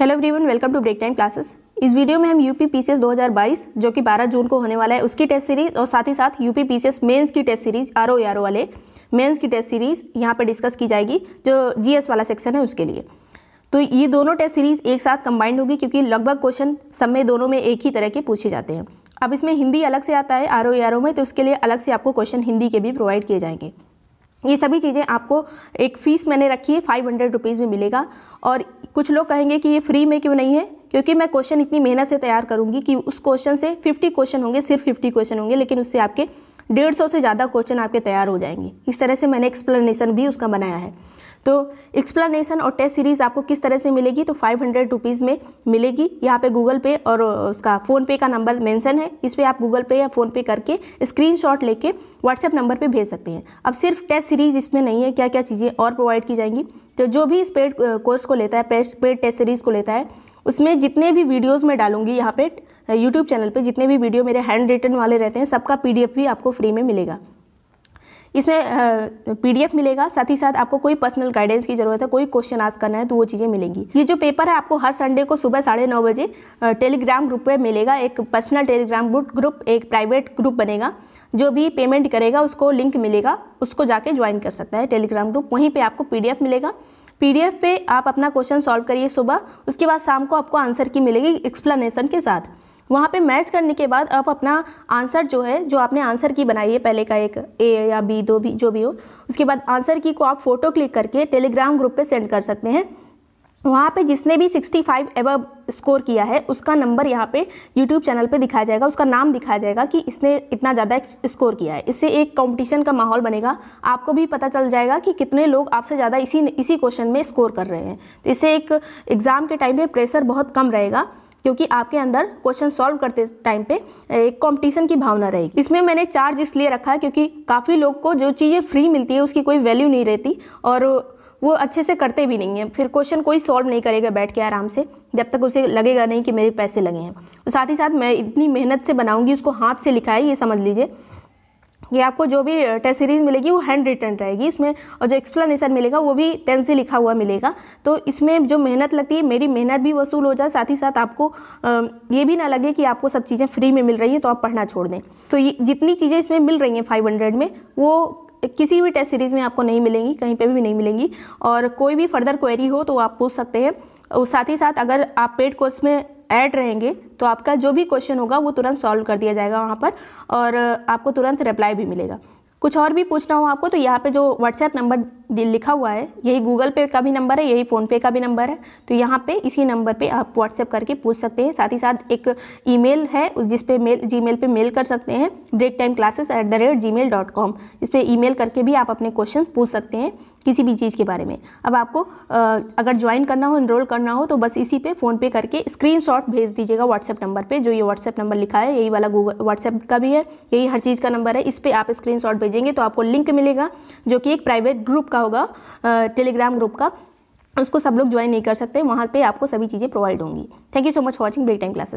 hello everyone welcome to break time classes इस video में हम यूपी पीसीएस 2022 जो कि 12 जून को होने वाला है उसकी टेस्ट सीरीज और साथ ही साथ यूपी पीसीएस मेंस की टेस्ट सीरीज आर ओ वाले मेंस की टेस्ट सीरीज यहाँ पर डिस्कस की जाएगी जो जीएस वाला सेक्शन है उसके लिए तो ये दोनों टेस्ट सीरीज एक साथ कंबाइंड होगी क्योंकि लगभग क्वेश्चन सब में दोनों में एक ही तरह के पूछे जाते हैं अब इसमें हिंदी अलग से आता है आर ओ e में तो उसके लिए अलग से आपको क्वेश्चन हिंदी के भी प्रोवाइड किए जाएंगे ये सभी चीज़ें आपको एक फ़ीस मैंने रखी है फाइव हंड्रेड रुपीज़ में मिलेगा और कुछ लोग कहेंगे कि ये फ्री में क्यों नहीं है क्योंकि मैं क्वेश्चन इतनी मेहनत से तैयार करूँगी कि उस क्वेश्चन से फिफ्टी क्वेश्चन होंगे सिर्फ फिफ्टी क्वेश्चन होंगे लेकिन उससे आपके डेढ़ सौ से ज़्यादा क्वेश्चन आपके तैयार हो जाएंगे इस तरह से मैंने एक्सप्लेनेशन भी उसका बनाया है तो एक्सप्लानेशन और टेस्ट सीरीज़ आपको किस तरह से मिलेगी तो फाइव हंड्रेड रुपीज़ में मिलेगी यहाँ पे गूगल पे और उसका फ़ोनपे का नंबर मेंशन है इस पर आप गूगल पे या फ़ोनपे करके स्क्रीनशॉट लेके व्हाट्सएप नंबर पे भेज सकते हैं अब सिर्फ टेस्ट सीरीज़ इसमें नहीं है क्या क्या चीज़ें और प्रोवाइड की जाएंगी तो जो भी इस पेड कोर्स को लेता है पेड टेस्ट सीरीज़ को लेता है उसमें जितने भी वीडियोज़ में डालूंगी यहाँ पर यूट्यूब चैनल पर जितने भी वीडियो मेरे हैंड रिटन वाले रहते हैं सबका पी भी आपको फ्री में मिलेगा इसमें पीडीएफ मिलेगा साथ ही साथ आपको कोई पर्सनल गाइडेंस की ज़रूरत है कोई क्वेश्चन आस करना है तो वो चीज़ें मिलेंगी ये जो पेपर है आपको हर संडे को सुबह साढ़े नौ बजे टेलीग्राम ग्रुप पर मिलेगा एक पर्सनल टेलीग्राम ग्रुप एक प्राइवेट ग्रुप बनेगा जो भी पेमेंट करेगा उसको लिंक मिलेगा उसको जाके ज्वाइन कर सकता है टेलीग्राम ग्रुप वहीं पर आपको पी मिलेगा पीडीएफ पे आप अपना क्वेश्चन सॉल्व करिए सुबह उसके बाद शाम को आपको आंसर की मिलेगी एक्सप्लेनेशन के साथ वहाँ पे मैच करने के बाद आप अपना आंसर जो है जो आपने आंसर की बनाई है पहले का एक ए या बी दो भी जो भी हो उसके बाद आंसर की को आप फ़ोटो क्लिक करके टेलीग्राम ग्रुप पे सेंड कर सकते हैं वहाँ पे जिसने भी 65 फाइव एवब स्कोर किया है उसका नंबर यहाँ पे यूट्यूब चैनल पे दिखाया जाएगा उसका नाम दिखाया जाएगा कि इसने इतना ज़्यादा स्कोर किया है इससे एक कंपटीशन का माहौल बनेगा आपको भी पता चल जाएगा कि कितने लोग आपसे ज़्यादा इसी इसी क्वेश्चन में स्कोर कर रहे हैं तो इससे एक एग्ज़ाम के टाइम पर प्रेशर बहुत कम रहेगा क्योंकि आपके अंदर क्वेश्चन सॉल्व करते टाइम पे एक कॉम्पिटिशन की भावना रहेगी इसमें मैंने चार्ज इसलिए रखा है क्योंकि काफ़ी लोग को जो चीज़ें फ्री मिलती है उसकी कोई वैल्यू नहीं रहती और वो अच्छे से करते भी नहीं हैं फिर क्वेश्चन कोई सॉल्व नहीं करेगा बैठ के आराम से जब तक उसे लगेगा नहीं कि मेरे पैसे लगे हैं साथ ही साथ मैं इतनी मेहनत से बनाऊँगी उसको हाथ से लिखा है ये समझ लीजिए ये आपको जो भी टेस्ट सीरीज़ मिलेगी वो हैंड रिटर्न रहेगी इसमें और जो एक्सप्लेनेशन मिलेगा वो भी पेन से लिखा हुआ मिलेगा तो इसमें जो मेहनत लगती है मेरी मेहनत भी वसूल हो जाए साथ ही साथ आपको ये भी ना लगे कि आपको सब चीज़ें फ्री में मिल रही हैं तो आप पढ़ना छोड़ दें तो ये जितनी चीज़ें इसमें मिल रही हैं फाइव हंड्रेड में वो किसी भी टेस्ट सीरीज़ में आपको नहीं मिलेंगी कहीं पर भी नहीं मिलेंगी और कोई भी फर्दर क्वेरी हो तो आप पूछ सकते हैं और साथ ही साथ अगर आप पेड कोर्स में ऐड रहेंगे तो आपका जो भी क्वेश्चन होगा वो तुरंत सॉल्व कर दिया जाएगा वहाँ पर और आपको तुरंत रिप्लाई भी मिलेगा कुछ और भी पूछना हो आपको तो यहाँ पे जो व्हाट्सएप नंबर लिखा हुआ है यही गूगल पे का भी नंबर है यही फ़ोनपे का भी नंबर है तो यहाँ पे इसी नंबर पे आप व्हाट्सएप करके पूछ सकते हैं साथ ही साथ एक ईमेल है जिस पे मेल जी मेल पर मेल कर सकते हैं break time classes at the rate Gmail dot com इस पर ई करके भी आप अपने क्वेश्चन पूछ सकते हैं किसी भी चीज़ के बारे में अब आपको अगर ज्वाइन करना हो इनरोल करना हो तो बस इसी पे फ़ोनपे करके शॉट भेज दीजिएगा व्हाट्सएप नंबर पर जो ये व्हाट्सएप नंबर लिखा है यही वाला गूगल व्हाट्सएप का भी है यही हर चीज़ का नंबर है इस पर आप शॉट भेजेंगे तो आपको लिंक मिलेगा जो कि एक प्राइवेट ग्रुप का होगा टेलीग्राम ग्रुप का उसको सब लोग ज्वाइन नहीं कर सकते वहाँ पे आपको सभी चीज़ें प्रोवाइड होंगी thank you so much watching break time classes